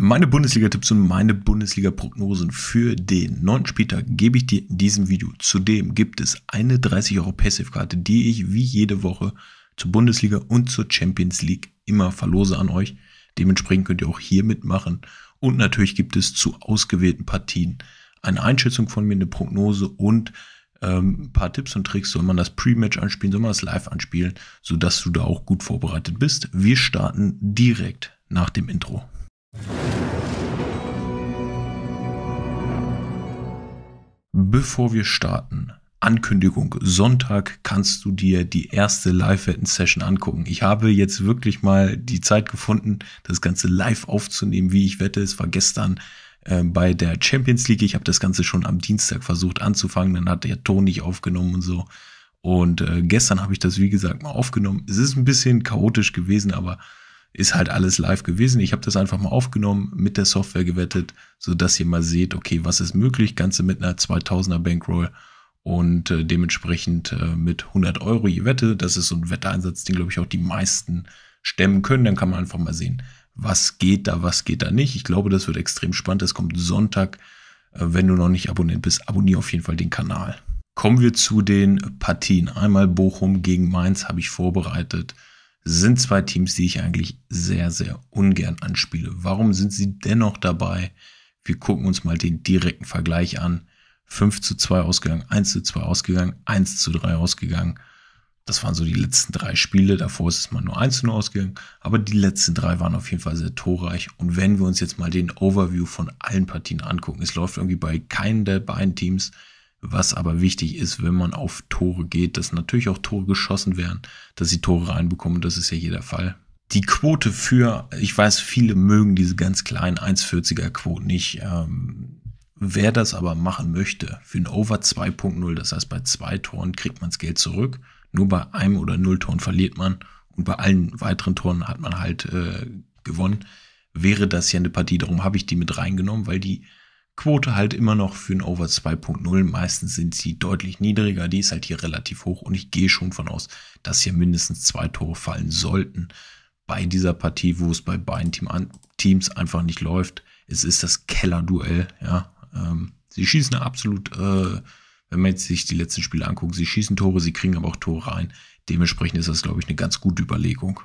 Meine Bundesliga-Tipps und meine Bundesliga-Prognosen für den neunten Spieltag gebe ich dir in diesem Video. Zudem gibt es eine 30 Euro Passivkarte, die ich wie jede Woche zur Bundesliga und zur Champions League immer verlose an euch. Dementsprechend könnt ihr auch hier mitmachen. Und natürlich gibt es zu ausgewählten Partien eine Einschätzung von mir, eine Prognose und ähm, ein paar Tipps und Tricks. Soll man das Pre-Match anspielen, soll man das live anspielen, sodass du da auch gut vorbereitet bist. Wir starten direkt nach dem Intro. Bevor wir starten, Ankündigung, Sonntag kannst du dir die erste Live-Wetten-Session angucken. Ich habe jetzt wirklich mal die Zeit gefunden, das Ganze live aufzunehmen, wie ich wette. Es war gestern äh, bei der Champions League. Ich habe das Ganze schon am Dienstag versucht anzufangen, dann hat der Ton nicht aufgenommen und so. Und äh, gestern habe ich das, wie gesagt, mal aufgenommen. Es ist ein bisschen chaotisch gewesen, aber ist halt alles live gewesen. Ich habe das einfach mal aufgenommen, mit der Software gewettet, sodass ihr mal seht, okay, was ist möglich, Ganze mit einer 2000er Bankroll und äh, dementsprechend äh, mit 100 Euro je Wette. Das ist so ein Wetteinsatz, den, glaube ich, auch die meisten stemmen können. Dann kann man einfach mal sehen, was geht da, was geht da nicht. Ich glaube, das wird extrem spannend. Es kommt Sonntag. Äh, wenn du noch nicht abonniert bist, abonniere auf jeden Fall den Kanal. Kommen wir zu den Partien. Einmal Bochum gegen Mainz habe ich vorbereitet sind zwei Teams, die ich eigentlich sehr, sehr ungern anspiele. Warum sind sie dennoch dabei? Wir gucken uns mal den direkten Vergleich an. 5 zu 2 ausgegangen, 1 zu 2 ausgegangen, 1 zu 3 ausgegangen. Das waren so die letzten drei Spiele. Davor ist es mal nur 1 zu 0 ausgegangen. Aber die letzten drei waren auf jeden Fall sehr torreich. Und wenn wir uns jetzt mal den Overview von allen Partien angucken, es läuft irgendwie bei keinem der beiden Teams was aber wichtig ist, wenn man auf Tore geht, dass natürlich auch Tore geschossen werden, dass sie Tore reinbekommen, das ist ja jeder Fall. Die Quote für, ich weiß, viele mögen diese ganz kleinen 1,40er Quoten nicht. Ähm, wer das aber machen möchte, für ein Over 2.0, das heißt bei zwei Toren kriegt man das Geld zurück, nur bei einem oder null Toren verliert man und bei allen weiteren Toren hat man halt äh, gewonnen, wäre das ja eine Partie. Darum habe ich die mit reingenommen, weil die Quote halt immer noch für ein Over 2.0. Meistens sind sie deutlich niedriger. Die ist halt hier relativ hoch und ich gehe schon von aus, dass hier mindestens zwei Tore fallen sollten bei dieser Partie, wo es bei beiden Team an, Teams einfach nicht läuft. Es ist das Keller-Duell. Ja. Ähm, sie schießen absolut, äh, wenn man jetzt sich die letzten Spiele anguckt, sie schießen Tore, sie kriegen aber auch Tore rein. Dementsprechend ist das, glaube ich, eine ganz gute Überlegung.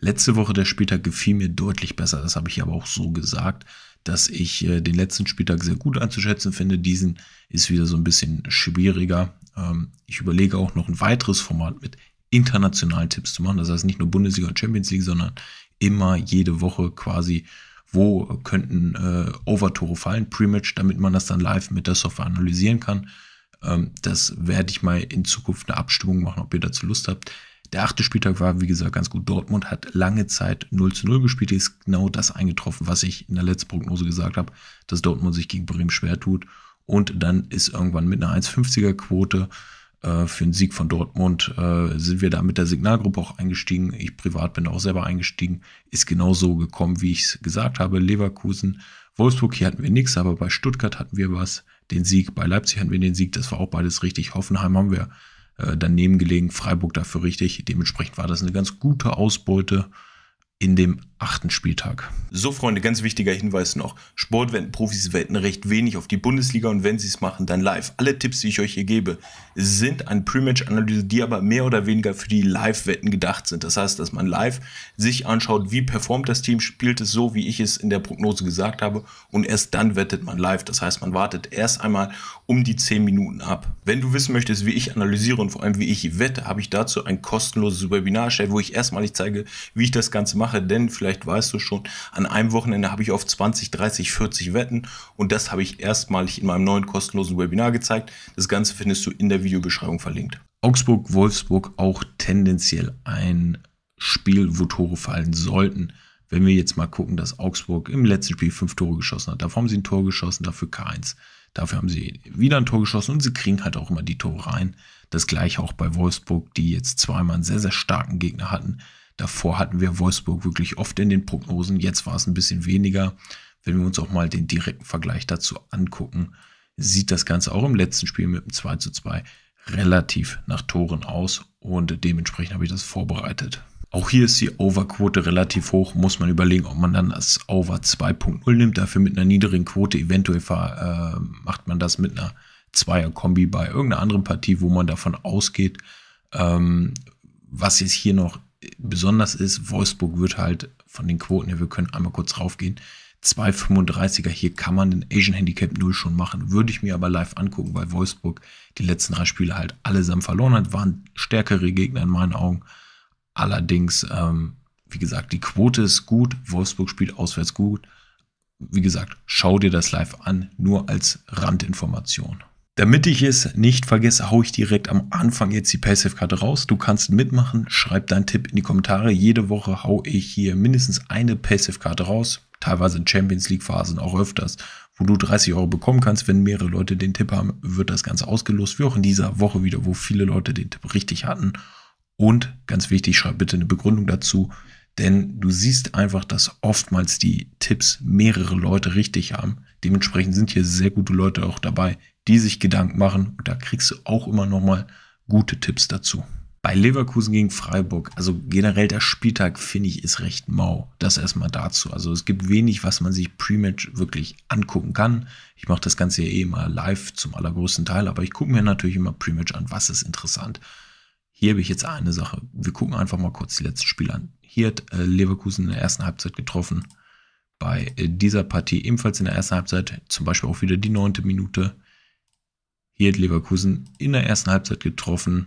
Letzte Woche der Spieltag gefiel mir deutlich besser, das habe ich aber auch so gesagt dass ich äh, den letzten Spieltag sehr gut einzuschätzen finde. Diesen ist wieder so ein bisschen schwieriger. Ähm, ich überlege auch noch ein weiteres Format mit internationalen Tipps zu machen. Das heißt nicht nur Bundesliga und Champions League, sondern immer jede Woche quasi, wo könnten äh, Overtore fallen, Pre-Match, damit man das dann live mit der Software analysieren kann. Ähm, das werde ich mal in Zukunft eine Abstimmung machen, ob ihr dazu Lust habt. Der achte Spieltag war, wie gesagt, ganz gut. Dortmund hat lange Zeit 0 zu 0 gespielt. Hier ist genau das eingetroffen, was ich in der letzten Prognose gesagt habe, dass Dortmund sich gegen Bremen schwer tut. Und dann ist irgendwann mit einer 1,50er Quote äh, für den Sieg von Dortmund äh, sind wir da mit der Signalgruppe auch eingestiegen. Ich privat bin auch selber eingestiegen. Ist genau so gekommen, wie ich es gesagt habe. Leverkusen, Wolfsburg, hier hatten wir nichts, aber bei Stuttgart hatten wir was. Den Sieg, bei Leipzig hatten wir den Sieg. Das war auch beides richtig. Hoffenheim haben wir äh, daneben gelegen, Freiburg dafür richtig. Dementsprechend war das eine ganz gute Ausbeute in dem achten Spieltag. So, Freunde, ganz wichtiger Hinweis noch. Sportwettenprofis wetten recht wenig auf die Bundesliga und wenn sie es machen, dann live. Alle Tipps, die ich euch hier gebe, sind an Pre-Match-Analyse, die aber mehr oder weniger für die Live-Wetten gedacht sind. Das heißt, dass man live sich anschaut, wie performt das Team, spielt es so, wie ich es in der Prognose gesagt habe und erst dann wettet man live. Das heißt, man wartet erst einmal um die 10 Minuten ab. Wenn du wissen möchtest, wie ich analysiere und vor allem wie ich wette, habe ich dazu ein kostenloses Webinar erstellt, wo ich erstmalig zeige, wie ich das Ganze mache, denn vielleicht vielleicht weißt du schon, an einem Wochenende habe ich auf 20, 30, 40 Wetten und das habe ich erstmalig in meinem neuen kostenlosen Webinar gezeigt. Das Ganze findest du in der Videobeschreibung verlinkt. Augsburg, Wolfsburg auch tendenziell ein Spiel, wo Tore fallen sollten. Wenn wir jetzt mal gucken, dass Augsburg im letzten Spiel fünf Tore geschossen hat. Davor haben sie ein Tor geschossen, dafür keins. Dafür haben sie wieder ein Tor geschossen und sie kriegen halt auch immer die Tore rein. Das gleiche auch bei Wolfsburg, die jetzt zweimal einen sehr, sehr starken Gegner hatten. Davor hatten wir Wolfsburg wirklich oft in den Prognosen. Jetzt war es ein bisschen weniger. Wenn wir uns auch mal den direkten Vergleich dazu angucken, sieht das Ganze auch im letzten Spiel mit dem 2 zu 2 relativ nach Toren aus und dementsprechend habe ich das vorbereitet. Auch hier ist die Overquote relativ hoch, muss man überlegen, ob man dann das Over 2.0 nimmt. Dafür mit einer niedrigen Quote, eventuell äh, macht man das mit einer Zweier-Kombi bei irgendeiner anderen Partie, wo man davon ausgeht. Ähm, was jetzt hier noch besonders ist, Wolfsburg wird halt von den Quoten her, wir können einmal kurz raufgehen, 2,35er, hier kann man den Asian Handicap 0 schon machen, würde ich mir aber live angucken, weil Wolfsburg die letzten drei Spiele halt allesamt verloren hat, waren stärkere Gegner in meinen Augen. Allerdings, ähm, wie gesagt, die Quote ist gut, Wolfsburg spielt auswärts gut. Wie gesagt, schau dir das live an, nur als Randinformation. Damit ich es nicht vergesse, haue ich direkt am Anfang jetzt die Passive-Karte raus. Du kannst mitmachen, schreib deinen Tipp in die Kommentare. Jede Woche haue ich hier mindestens eine Passive-Karte raus, teilweise in Champions League-Phasen auch öfters, wo du 30 Euro bekommen kannst. Wenn mehrere Leute den Tipp haben, wird das Ganze ausgelost, wie auch in dieser Woche wieder, wo viele Leute den Tipp richtig hatten. Und ganz wichtig, schreib bitte eine Begründung dazu, denn du siehst einfach, dass oftmals die Tipps mehrere Leute richtig haben. Dementsprechend sind hier sehr gute Leute auch dabei, die sich Gedanken machen. Und da kriegst du auch immer noch mal gute Tipps dazu. Bei Leverkusen gegen Freiburg, also generell der Spieltag, finde ich, ist recht mau. Das erstmal dazu. Also es gibt wenig, was man sich Pre-Match wirklich angucken kann. Ich mache das Ganze ja eh immer live zum allergrößten Teil, aber ich gucke mir natürlich immer Pre-Match an, was ist interessant. Hier habe ich jetzt eine Sache. Wir gucken einfach mal kurz die letzten Spiele an. Hier hat äh, Leverkusen in der ersten Halbzeit getroffen. Bei äh, dieser Partie ebenfalls in der ersten Halbzeit, zum Beispiel auch wieder die neunte Minute. Hier hat Leverkusen in der ersten Halbzeit getroffen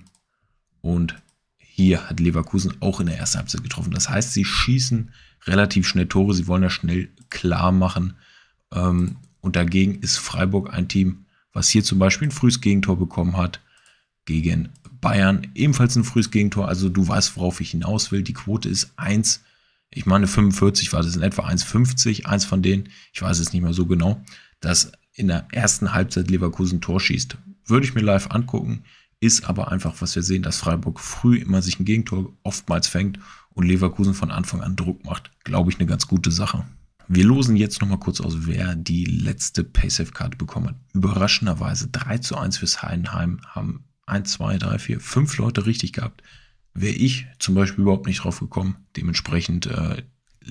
und hier hat Leverkusen auch in der ersten Halbzeit getroffen. Das heißt, sie schießen relativ schnell Tore, sie wollen das schnell klar machen. Ähm, und dagegen ist Freiburg ein Team, was hier zum Beispiel ein frühes Gegentor bekommen hat gegen Bayern, ebenfalls ein frühes Gegentor. Also du weißt, worauf ich hinaus will. Die Quote ist 1, ich meine 45 war das in etwa 1,50, eins von denen, ich weiß es nicht mehr so genau. Das in der ersten Halbzeit Leverkusen Tor schießt. Würde ich mir live angucken, ist aber einfach, was wir sehen, dass Freiburg früh immer sich ein Gegentor oftmals fängt und Leverkusen von Anfang an Druck macht. Glaube ich, eine ganz gute Sache. Wir losen jetzt nochmal kurz aus, wer die letzte Paysafe-Karte bekommen hat. Überraschenderweise 3 zu 1 fürs Heidenheim haben 1, 2, 3, 4, 5 Leute richtig gehabt. Wäre ich zum Beispiel überhaupt nicht drauf gekommen. Dementsprechend äh,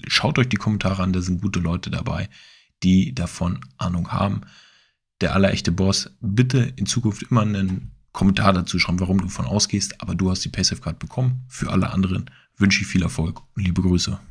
schaut euch die Kommentare an, da sind gute Leute dabei die davon Ahnung haben. Der allerechte Boss, bitte in Zukunft immer einen Kommentar dazu schreiben, warum du davon ausgehst, aber du hast die Passive Card bekommen. Für alle anderen wünsche ich viel Erfolg und liebe Grüße.